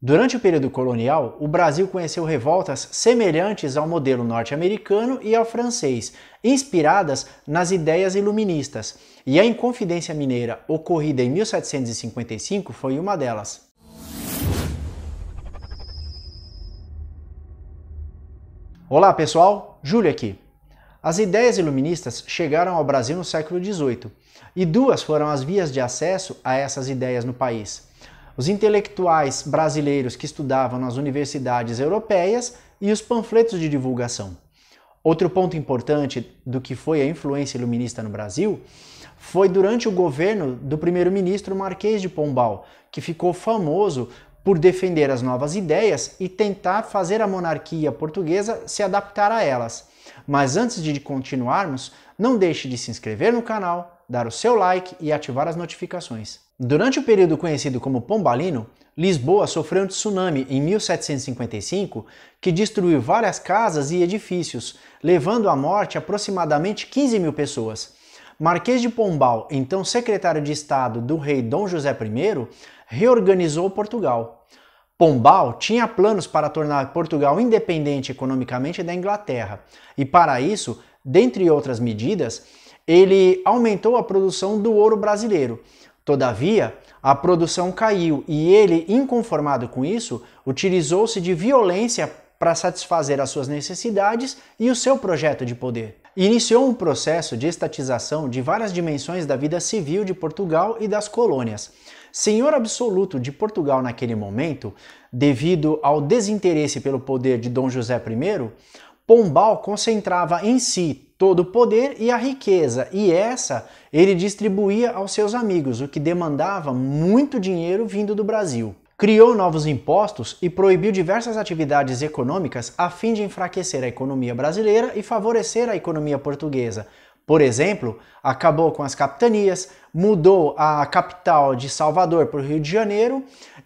Durante o período colonial, o Brasil conheceu revoltas semelhantes ao modelo norte-americano e ao francês, inspiradas nas ideias iluministas, e a Inconfidência Mineira, ocorrida em 1755, foi uma delas. Olá pessoal, Júlio aqui. As ideias iluministas chegaram ao Brasil no século XVIII, e duas foram as vias de acesso a essas ideias no país os intelectuais brasileiros que estudavam nas universidades europeias e os panfletos de divulgação. Outro ponto importante do que foi a influência iluminista no Brasil foi durante o governo do primeiro-ministro Marquês de Pombal, que ficou famoso por defender as novas ideias e tentar fazer a monarquia portuguesa se adaptar a elas. Mas antes de continuarmos, não deixe de se inscrever no canal, dar o seu like e ativar as notificações. Durante o período conhecido como Pombalino, Lisboa sofreu um tsunami em 1755 que destruiu várias casas e edifícios, levando à morte aproximadamente 15 mil pessoas. Marquês de Pombal, então secretário de Estado do rei Dom José I, reorganizou Portugal. Pombal tinha planos para tornar Portugal independente economicamente da Inglaterra e, para isso, dentre outras medidas, ele aumentou a produção do ouro brasileiro. Todavia, a produção caiu e ele, inconformado com isso, utilizou-se de violência para satisfazer as suas necessidades e o seu projeto de poder. Iniciou um processo de estatização de várias dimensões da vida civil de Portugal e das colônias. Senhor absoluto de Portugal naquele momento, devido ao desinteresse pelo poder de Dom José I, Pombal concentrava em si todo o poder e a riqueza, e essa ele distribuía aos seus amigos, o que demandava muito dinheiro vindo do Brasil. Criou novos impostos e proibiu diversas atividades econômicas a fim de enfraquecer a economia brasileira e favorecer a economia portuguesa. Por exemplo, acabou com as capitanias, mudou a capital de Salvador para o Rio de Janeiro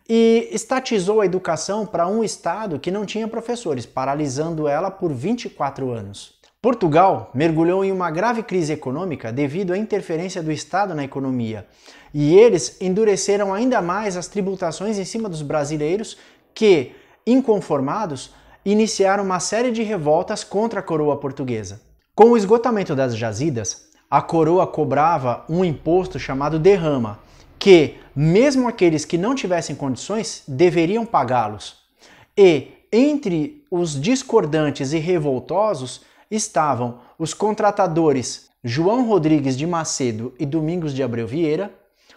e estatizou a educação para um estado que não tinha professores, paralisando ela por 24 anos. Portugal mergulhou em uma grave crise econômica devido à interferência do Estado na economia, e eles endureceram ainda mais as tributações em cima dos brasileiros que, inconformados, iniciaram uma série de revoltas contra a coroa portuguesa. Com o esgotamento das jazidas, a coroa cobrava um imposto chamado derrama, que, mesmo aqueles que não tivessem condições, deveriam pagá-los. E, entre os discordantes e revoltosos, estavam os contratadores João Rodrigues de Macedo e Domingos de Abreu Vieira,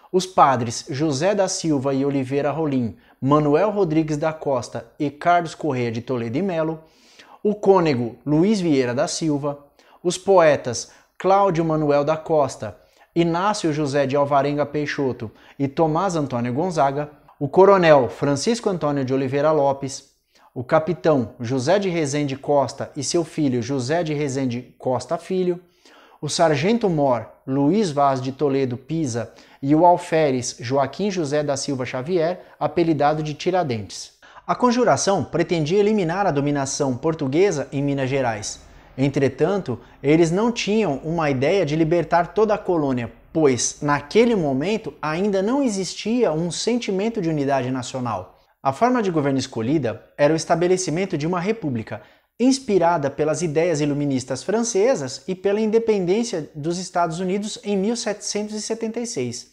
os padres José da Silva e Oliveira Rolim, Manuel Rodrigues da Costa e Carlos Correia de Toledo e Melo, o cônego Luiz Vieira da Silva, os poetas Cláudio Manuel da Costa, Inácio José de Alvarenga Peixoto e Tomás Antônio Gonzaga, o coronel Francisco Antônio de Oliveira Lopes, o capitão José de Rezende Costa e seu filho José de Rezende Costa Filho, o sargento-mor Luiz Vaz de Toledo Pisa e o alferes Joaquim José da Silva Xavier, apelidado de Tiradentes. A conjuração pretendia eliminar a dominação portuguesa em Minas Gerais. Entretanto, eles não tinham uma ideia de libertar toda a colônia, pois, naquele momento, ainda não existia um sentimento de unidade nacional. A forma de governo escolhida era o estabelecimento de uma república, inspirada pelas ideias iluministas francesas e pela independência dos Estados Unidos em 1776.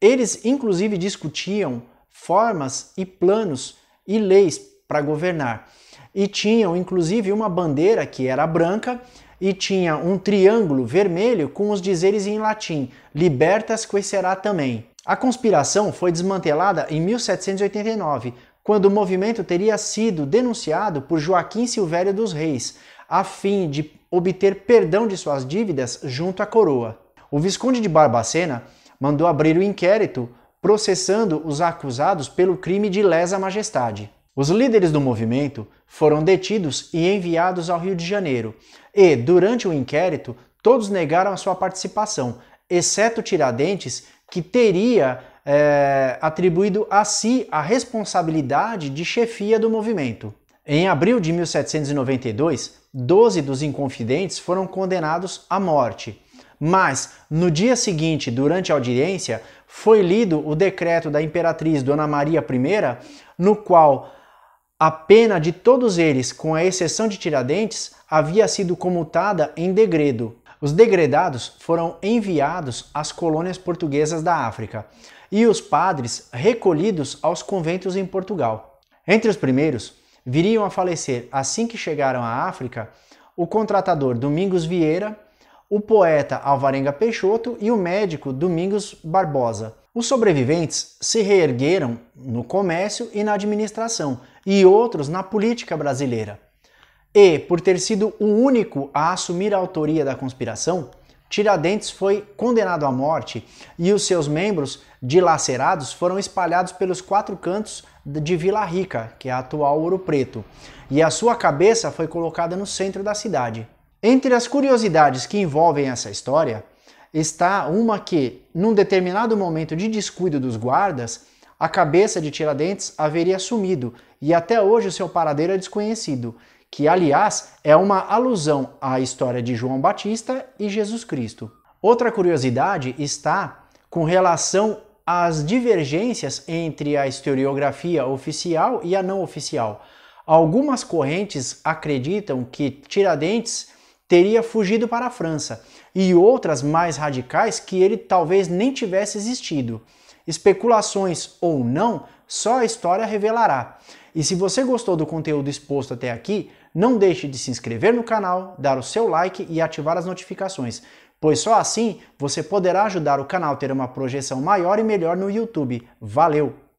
Eles, inclusive, discutiam formas e planos e leis para governar. E tinham, inclusive, uma bandeira que era branca e tinha um triângulo vermelho com os dizeres em latim: Libertas quae será também. A conspiração foi desmantelada em 1789, quando o movimento teria sido denunciado por Joaquim Silvério dos Reis, a fim de obter perdão de suas dívidas junto à coroa. O Visconde de Barbacena mandou abrir o inquérito processando os acusados pelo crime de lesa majestade. Os líderes do movimento foram detidos e enviados ao Rio de Janeiro, e, durante o inquérito, todos negaram a sua participação, exceto Tiradentes, que teria é, atribuído a si a responsabilidade de chefia do movimento. Em abril de 1792, 12 dos inconfidentes foram condenados à morte. Mas, no dia seguinte, durante a audiência, foi lido o decreto da imperatriz Dona Maria I, no qual a pena de todos eles, com a exceção de Tiradentes, havia sido comutada em degredo, os degredados foram enviados às colônias portuguesas da África e os padres recolhidos aos conventos em Portugal. Entre os primeiros, viriam a falecer assim que chegaram à África o contratador Domingos Vieira, o poeta Alvarenga Peixoto e o médico Domingos Barbosa. Os sobreviventes se reergueram no comércio e na administração, e outros na política brasileira. E, por ter sido o único a assumir a autoria da conspiração, Tiradentes foi condenado à morte e os seus membros dilacerados foram espalhados pelos quatro cantos de Vila Rica, que é a atual Ouro Preto, e a sua cabeça foi colocada no centro da cidade. Entre as curiosidades que envolvem essa história está uma que, num determinado momento de descuido dos guardas, a cabeça de Tiradentes haveria sumido e até hoje o seu paradeiro é desconhecido que aliás é uma alusão à história de João Batista e Jesus Cristo. Outra curiosidade está com relação às divergências entre a historiografia oficial e a não oficial. Algumas correntes acreditam que Tiradentes teria fugido para a França e outras mais radicais que ele talvez nem tivesse existido. Especulações ou não, só a história revelará. E se você gostou do conteúdo exposto até aqui, não deixe de se inscrever no canal, dar o seu like e ativar as notificações, pois só assim você poderá ajudar o canal a ter uma projeção maior e melhor no YouTube. Valeu!